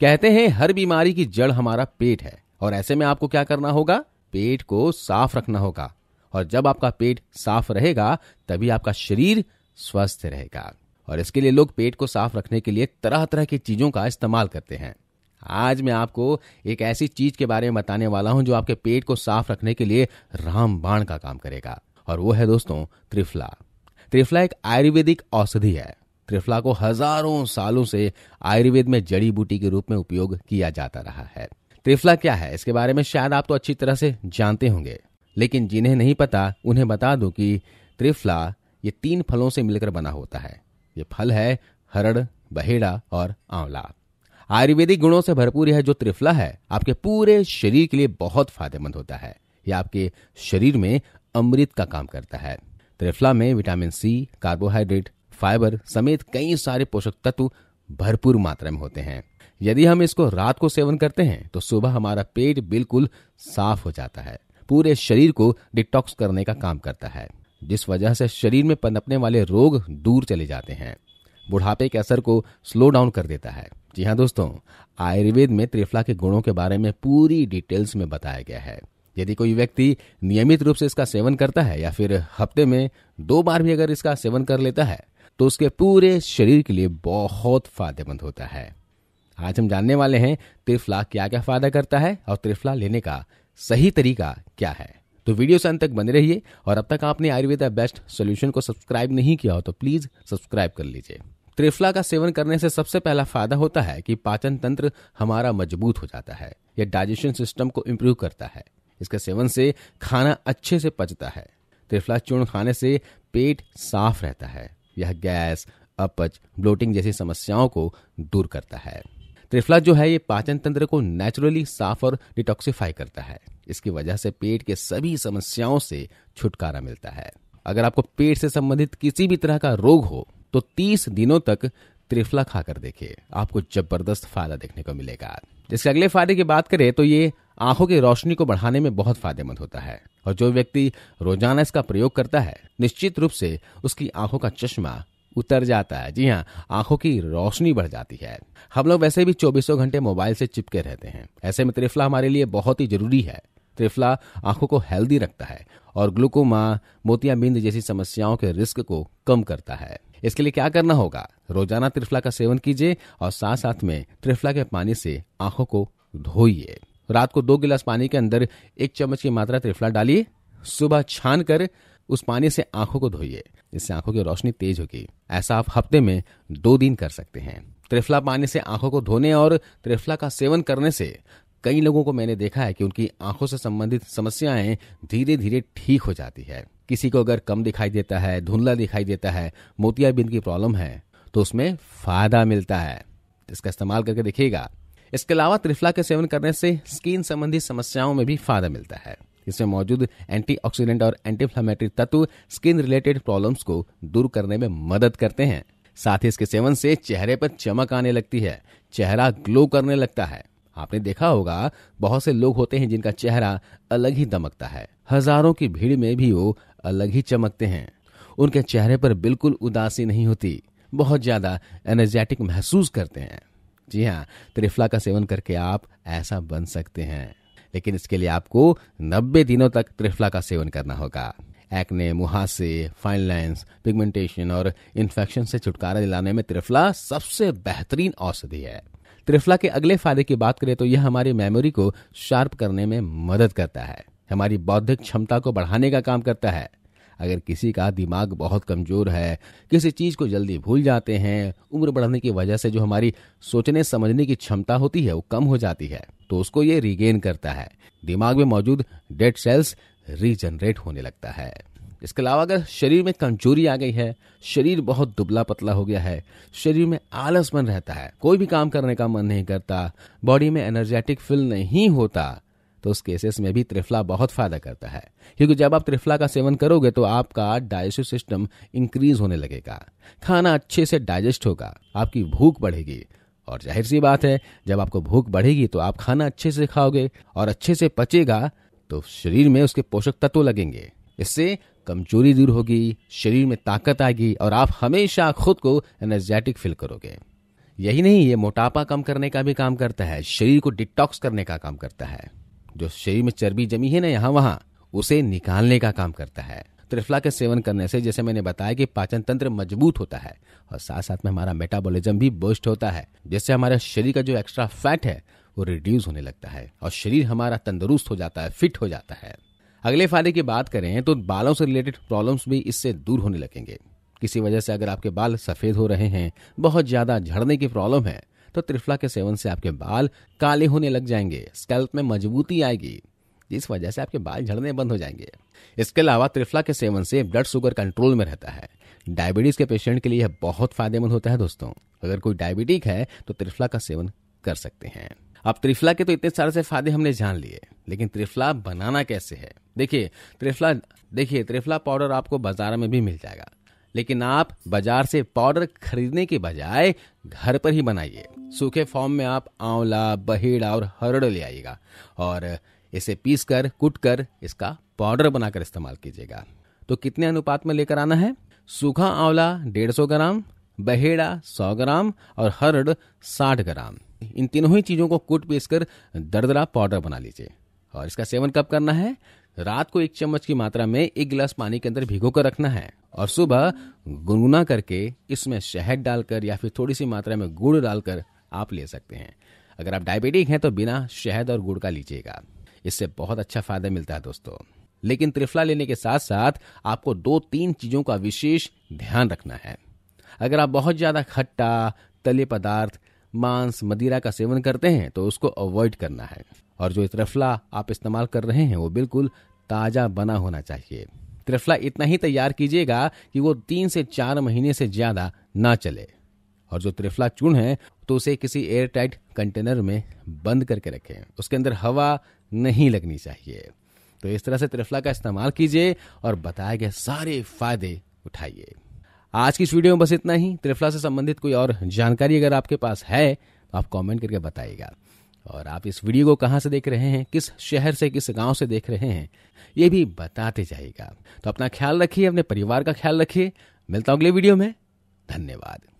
कहते हैं हर बीमारी की जड़ हमारा पेट है और ऐसे में आपको क्या करना होगा पेट को साफ रखना होगा और जब आपका पेट साफ रहेगा तभी आपका शरीर स्वस्थ रहेगा और इसके लिए लोग पेट को साफ रखने के लिए तरह तरह की चीजों का इस्तेमाल करते हैं आज मैं आपको एक ऐसी चीज के बारे में बताने वाला हूं जो आपके पेट को साफ रखने के लिए रामबाण का काम करेगा और वो है दोस्तों त्रिफला त्रिफला एक आयुर्वेदिक औषधि है त्रिफला को हजारों सालों से आयुर्वेद में जड़ी बूटी के रूप में उपयोग किया जाता रहा है त्रिफला क्या है इसके बारे में शायद आप तो अच्छी तरह से जानते होंगे लेकिन जिन्हें नहीं पता उन्हें बता दो कि त्रिफला ये तीन फलों से मिलकर बना होता है ये फल है हरड़ बहेड़ा और आंवला आयुर्वेदिक गुणों से भरपूर यह जो त्रिफला है आपके पूरे शरीर के लिए बहुत फायदेमंद होता है यह आपके शरीर में अमृत का काम करता है त्रिफला में विटामिन सी कार्बोहाइड्रेट फाइबर समेत कई सारे पोषक तत्व भरपूर मात्रा में होते हैं यदि हम इसको रात को सेवन करते हैं तो सुबह हमारा पेट बिल्कुल साफ हो जाता है पूरे शरीर को डिटॉक्स करने का काम करता है जिस वजह से शरीर में पनपने वाले रोग दूर चले जाते हैं बुढ़ापे के असर को स्लो डाउन कर देता है जी हाँ दोस्तों आयुर्वेद में त्रिफला के गुणों के बारे में पूरी डिटेल्स में बताया गया है यदि कोई व्यक्ति नियमित रूप से इसका सेवन करता है या फिर हफ्ते में दो बार भी अगर इसका सेवन कर लेता है तो उसके पूरे शरीर के लिए बहुत फायदेमंद होता है आज हम जानने वाले हैं त्रिफला क्या क्या फायदा करता है और त्रिफला लेने का सही तरीका क्या है तो वीडियो से अंत तक बने रहिए और अब तक आपने आयुर्वेदा बेस्ट सोल्यूशन को सब्सक्राइब नहीं किया हो तो प्लीज सब्सक्राइब कर लीजिए त्रिफला का सेवन करने से सबसे पहला फायदा होता है कि पाचन तंत्र हमारा मजबूत हो जाता है यह डाइजेशन सिस्टम को इम्प्रूव करता है इसके सेवन से खाना अच्छे से पचता है त्रिफला चूर्ण खाने से पेट साफ रहता है यह गैस अपच ब्लोटिंग जैसी समस्याओं को दूर करता है त्रिफला जो है ये पाचन तंत्र को नेचुरली साफ और डिटॉक्सिफाई करता है इसकी वजह से पेट के सभी समस्याओं से छुटकारा मिलता है अगर आपको पेट से संबंधित किसी भी तरह का रोग हो तो 30 दिनों तक त्रिफला खाकर देखिए आपको जबरदस्त फायदा देखने को मिलेगा जिसके अगले फायदे की बात करें तो ये आंखों की रोशनी को बढ़ाने में बहुत फायदेमंद होता है और जो व्यक्ति रोजाना इसका प्रयोग करता है निश्चित रूप से उसकी आंखों का चश्मा उतर जाता है जी हाँ आंखों की रोशनी बढ़ जाती है हम लोग वैसे भी चौबीसों घंटे मोबाइल से चिपके रहते हैं ऐसे में त्रिफला हमारे लिए बहुत ही जरूरी है त्रिफला आंखों को हेल्दी रखता है और ग्लूकोमा मोतियाबिंद जैसी समस्याओं के रिस्क को कम करता है इसके लिए क्या करना होगा रोजाना त्रिफला का सेवन कीजिए और साथ साथ में त्रिफला के पानी से आंखों को धोइए रात को दो गिलास पानी के अंदर एक चम्मच की मात्रा त्रिफला डालिए सुबह छान कर उस पानी से आंखों को धोइए इससे आंखों की रोशनी तेज होगी ऐसा आप हफ्ते में दो दिन कर सकते हैं त्रिफला पानी से आंखों को धोने और त्रिफला का सेवन करने से कई लोगों को मैंने देखा है कि उनकी आंखों से संबंधित समस्याएं धीरे धीरे ठीक हो जाती है किसी को अगर कम दिखाई देता है धुंधला दिखाई देता है मोतियाबिंद की प्रॉब्लम है तो उसमें फायदा मिलता है इसका इस्तेमाल करके देखिएगा इसके अलावा त्रिफला के सेवन करने से स्किन संबंधी समस्याओं में भी फायदा मिलता है इसमें मौजूद एंटीऑक्सीडेंट और एंटीफ्लामेटरी तत्व स्किन रिलेटेड प्रॉब्लम्स को दूर करने में मदद करते हैं साथ ही इसके सेवन से चेहरे पर चमक आने लगती है चेहरा ग्लो करने लगता है आपने देखा होगा बहुत से लोग होते हैं जिनका चेहरा अलग ही दमकता है हजारों की भीड़ में भी वो अलग ही चमकते हैं उनके चेहरे पर बिल्कुल उदासी नहीं होती बहुत ज्यादा एनर्जेटिक महसूस करते हैं जी हाँ त्रिफला का सेवन करके आप ऐसा बन सकते हैं लेकिन इसके लिए आपको 90 दिनों तक त्रिफला का सेवन करना होगा एक्ने मुहासे फाइन लाइन्स पिगमेंटेशन और इन्फेक्शन से छुटकारा दिलाने में त्रिफला सबसे बेहतरीन औषधि है त्रिफला के अगले फायदे की बात करें तो यह हमारी मेमोरी को शार्प करने में मदद करता है हमारी बौद्धिक क्षमता को बढ़ाने का काम करता है अगर किसी का दिमाग बहुत कमजोर है किसी चीज़ को जल्दी भूल जाते हैं उम्र बढ़ने की वजह से जो हमारी सोचने समझने की क्षमता होती है वो कम हो जाती है तो उसको ये रिगेन करता है दिमाग में मौजूद डेड सेल्स रीजनरेट होने लगता है इसके अलावा अगर शरीर में कमजोरी आ गई है शरीर बहुत दुबला पतला हो गया है शरीर में आलस बन रहता है कोई भी काम करने का मन नहीं करता बॉडी में एनर्जेटिक फील नहीं होता तो उस केसेस में भी त्रिफला बहुत फायदा करता है क्योंकि जब आप त्रिफला का सेवन करोगे तो आपका डाइजेस्टिव सिस्टम इंक्रीज होने लगेगा खाना अच्छे से डाइजेस्ट होगा आपकी भूख बढ़ेगी और जाहिर सी बात है जब आपको भूख बढ़ेगी तो आप खाना अच्छे से खाओगे और अच्छे से पचेगा तो शरीर में उसके पोषक तत्व लगेंगे इससे कमजोरी दूर होगी शरीर में ताकत आएगी और आप हमेशा खुद को एनर्जेटिक फील करोगे यही नहीं ये मोटापा कम करने का भी काम करता है शरीर को डिटॉक्स करने का काम करता है जो शरीर में चर्बी जमी है ना यहाँ वहां उसे निकालने का काम करता है त्रिफला के सेवन करने से जैसे मैंने बताया कि पाचन तंत्र मजबूत होता है और साथ साथ में हमारा मेटाबॉलिज्म भी बूस्ट होता है जिससे हमारे शरीर का जो एक्स्ट्रा फैट है वो रिड्यूस होने लगता है और शरीर हमारा तंदुरुस्त हो जाता है फिट हो जाता है अगले फायदे की बात करें तो बालों से रिलेटेड प्रॉब्लम्स भी इससे दूर होने लगेंगे किसी वजह से अगर आपके बाल सफ़ेद हो रहे हैं बहुत ज़्यादा झड़ने की प्रॉब्लम है तो त्रिफला के सेवन से आपके बाल काले होने लग जाएंगे स्कैल्प में मजबूती आएगी जिस वजह से आपके बाल झड़ने बंद हो जाएंगे इसके अलावा त्रिफला के सेवन से ब्लड शुगर कंट्रोल में रहता है डायबिटीज़ के पेशेंट के लिए यह बहुत फायदेमंद होता है दोस्तों अगर कोई डायबिटिक है तो त्रिफला का सेवन कर सकते हैं अब त्रिफला के तो इतने सारे से फायदे हमने जान लिए लेकिन त्रिफला बनाना कैसे है देखिए त्रिफला देखिए त्रिफला पाउडर आपको बाजार में भी मिल जाएगा लेकिन आप बाजार से पाउडर खरीदने के बजाय घर पर ही बनाइए सूखे फॉर्म में आप आंवला बहेड़ा और हरड़ ले आइएगा और इसे पीस कर कुट कर इसका पाउडर बनाकर इस्तेमाल कीजिएगा तो कितने अनुपात में लेकर आना है सूखा आंवला डेढ़ सौ ग्राम बहेड़ा सौ ग्राम और हरड़ साठ ग्राम इन तीनों ही चीज़ों को कूट पीस कर दरदरा पाउडर बना लीजिए और इसका सेवन कब करना है रात को एक चम्मच की मात्रा में एक गिलास पानी के अंदर भिगो कर रखना है और सुबह गुनगुना करके इसमें शहद डालकर या फिर थोड़ी सी मात्रा में गुड़ डालकर आप ले सकते हैं अगर आप डायबिटिक हैं तो बिना शहद और गुड़ का लीजिएगा इससे बहुत अच्छा फायदा मिलता है दोस्तों लेकिन त्रिफला लेने के साथ साथ आपको दो तीन चीज़ों का विशेष ध्यान रखना है अगर आप बहुत ज़्यादा खट्टा तले पदार्थ मांस मदिरा का सेवन करते हैं तो उसको अवॉइड करना है और जो त्रिफला आप इस्तेमाल कर रहे हैं वो बिल्कुल ताज़ा बना होना चाहिए त्रिफला इतना ही तैयार कीजिएगा कि वो तीन से चार महीने से ज़्यादा ना चले और जो त्रिफला चूर्ण है तो उसे किसी एयर टाइट कंटेनर में बंद करके रखें उसके अंदर हवा नहीं लगनी चाहिए तो इस तरह से त्रिफला का इस्तेमाल कीजिए और बताए गए सारे फायदे उठाइए आज की इस वीडियो में बस इतना ही त्रिफला से संबंधित कोई और जानकारी अगर आपके पास है तो आप कॉमेंट करके बताइएगा और आप इस वीडियो को कहाँ से देख रहे हैं किस शहर से किस गांव से देख रहे हैं ये भी बताते जाइएगा तो अपना ख्याल रखिए अपने परिवार का ख्याल रखिए मिलता हूँ अगले वीडियो में धन्यवाद